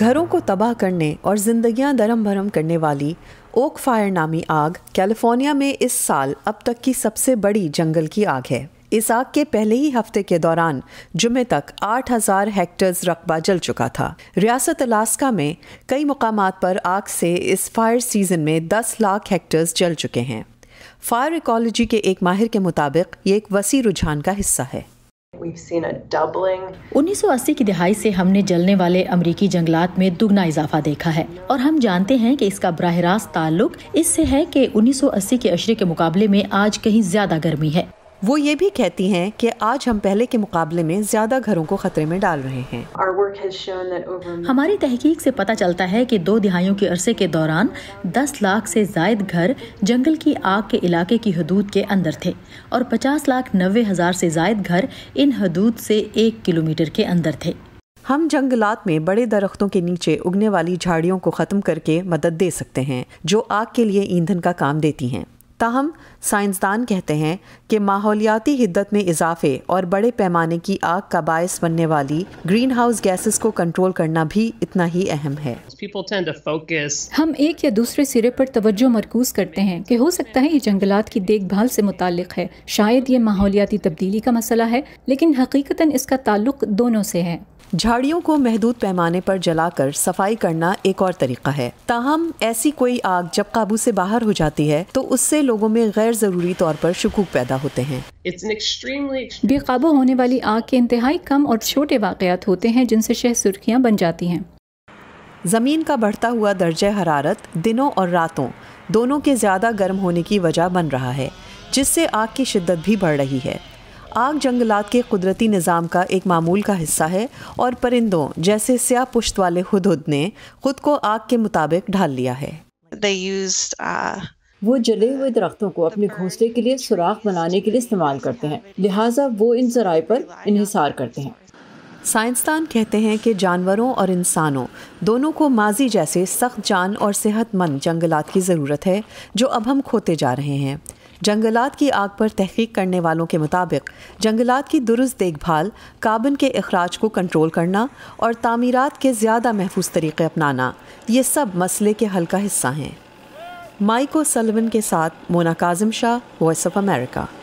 گھروں کو تباہ کرنے اور زندگیاں درم بھرم کرنے والی اوک فائر نامی آگ کیلیفورنیا میں اس سال اب تک کی سب سے بڑی جنگل کی آگ ہے اس آگ کے پہلے ہی ہفتے کے دوران جمعے تک آٹھ ہزار ہیکٹرز رقبہ جل چکا تھا ریاست الاسکا میں کئی مقامات پر آگ سے اس فائر سیزن میں دس لاکھ ہیکٹرز جل چکے ہیں فائر ایکالوجی کے ایک ماہر کے مطابق یہ ایک وسیع رجحان کا حصہ ہے انیس سو اسی کی دہائی سے ہم نے جلنے والے امریکی جنگلات میں دگنا اضافہ دیکھا ہے اور ہم جانتے ہیں کہ اس کا براہ راست تعلق اس سے ہے کہ انیس سو اسی کے اشرے کے مقابلے میں آج کہیں زیادہ گرمی ہے وہ یہ بھی کہتی ہیں کہ آج ہم پہلے کے مقابلے میں زیادہ گھروں کو خطرے میں ڈال رہے ہیں ہماری تحقیق سے پتہ چلتا ہے کہ دو دہائیوں کے عرصے کے دوران دس لاکھ سے زائد گھر جنگل کی آگ کے علاقے کی حدود کے اندر تھے اور پچاس لاکھ نوے ہزار سے زائد گھر ان حدود سے ایک کلومیٹر کے اندر تھے ہم جنگلات میں بڑے درختوں کے نیچے اگنے والی جھاڑیوں کو ختم کر کے مدد دے سکتے ہیں جو آگ کے لیے ایندھن کا کام دیتی ہیں تاہم سائنسدان کہتے ہیں کہ ماحولیاتی حدت میں اضافے اور بڑے پیمانے کی آگ کا باعث بننے والی گرین ہاؤس گیسز کو کنٹرول کرنا بھی اتنا ہی اہم ہے ہم ایک یا دوسرے سرے پر توجہ مرکوز کرتے ہیں کہ ہو سکتا ہے یہ جنگلات کی دیکھ بھال سے متعلق ہے شاید یہ ماحولیاتی تبدیلی کا مسئلہ ہے لیکن حقیقتاً اس کا تعلق دونوں سے ہے جھاڑیوں کو محدود پیمانے پر جلا کر صفائی کرنا ایک اور طریقہ ہے تاہم ایسی کوئی آگ جب قابو سے باہر ہو جاتی ہے تو اس سے لوگوں میں غیر ضروری طور پر شکوک پیدا ہوتے ہیں بے قابو ہونے والی آگ کے انتہائی کم اور چھوٹے واقعات ہوتے ہیں جن سے شہ سرخیاں بن جاتی ہیں زمین کا بڑھتا ہوا درجہ حرارت دنوں اور راتوں دونوں کے زیادہ گرم ہونے کی وجہ بن رہا ہے جس سے آگ کی شدت بھی بڑھ رہی ہے آگ جنگلات کے قدرتی نظام کا ایک معمول کا حصہ ہے اور پرندوں جیسے سیاہ پشت والے ہدہد نے خود کو آگ کے مطابق ڈھال لیا ہے uh, وہ جلے ہوئے درختوں کو اپنے گھونسلے کے لیے سوراخ بنانے کے لیے استعمال کرتے ہیں لہٰذا وہ ان ذرائع پر انحصار کرتے ہیں سائنسدان کہتے ہیں کہ جانوروں اور انسانوں دونوں کو ماضی جیسے سخت جان اور صحت مند جنگلات کی ضرورت ہے جو اب ہم کھوتے جا رہے ہیں جنگلات کی آگ پر تحقیق کرنے والوں کے مطابق جنگلات کی درست دیکھ بھال کابن کے اخراج کو کنٹرول کرنا اور تعمیرات کے زیادہ محفوظ طریقے اپنانا یہ سب مسئلے کے حل کا حصہ ہیں مائیکو سلون کے ساتھ Mona Kazim Shah voice of America